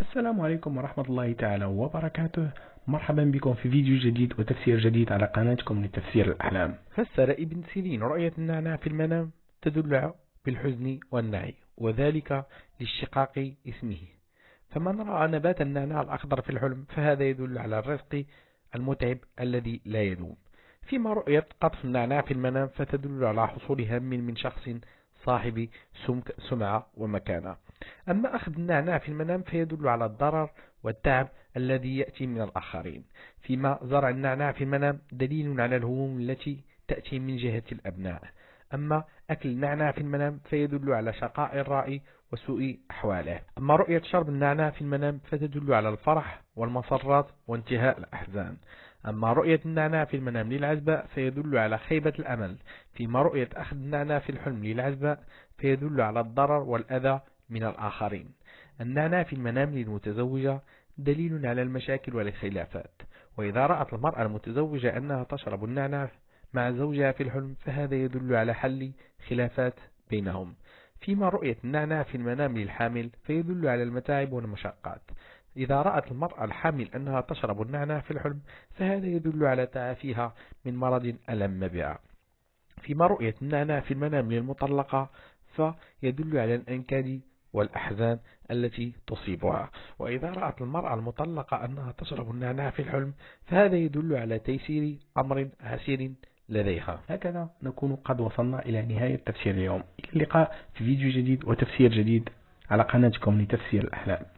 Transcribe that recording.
السلام عليكم ورحمة الله تعالى وبركاته مرحبا بكم في فيديو جديد وتفسير جديد على قناتكم لتفسير الأحلام فسر ابن سيرين رؤية النعناع في المنام تدل بالحزن والنعي وذلك لاشتقاق اسمه فمن رأى نبات النعناع الأخضر في الحلم فهذا يدل على الرزق المتعب الذي لا يدوم فيما رؤية قطف النعناع في المنام فتدل على حصول هم من شخص صاحب سمعة ومكانة أما أخذ النعناع في المنام فيدل على الضرر والتعب الذي يأتي من الآخرين فيما زرع النعناع في المنام دليل على الهموم التي تأتي من جهة الأبناء أما أكل النعناع في المنام فيدل على شقاء الرأي وسوء أحواله أما رؤية شرب النعناع في المنام فتدل على الفرح والمسرات وانتهاء الأحزان أما رؤية النعناع في المنام للعزبة فيدل على خيبة الأمل فيما رؤية أخذ النعناع في الحلم للعزبة فيدل على الضرر والأذى من الآخرين النعناع في المنام للمتزوجة دليل على المشاكل والخلافات وإذا رأت المرأة المتزوجة أنها تشرب النعناع مع زوجها في الحلم فهذا يدل على حل خلافات بينهم فيما رؤية النعناع في المنام للحامل فيدل على المتاعب والمشقات إذا رأت المرأة الحامل أنها تشرب النعناع في الحلم فهذا يدل على تعافيها من مرض ألم بها فيما رؤية النعناع في المنام للمطلقة فيدل على الأنكاد والأحزان التي تصيبها وإذا رأت المرأة المطلقة أنها تشرب النعناع في الحلم فهذا يدل على تيسير أمر عسير لديها هكذا نكون قد وصلنا إلى نهاية تفسير اليوم إلى اللقاء في فيديو جديد وتفسير جديد على قناتكم لتفسير الأحلام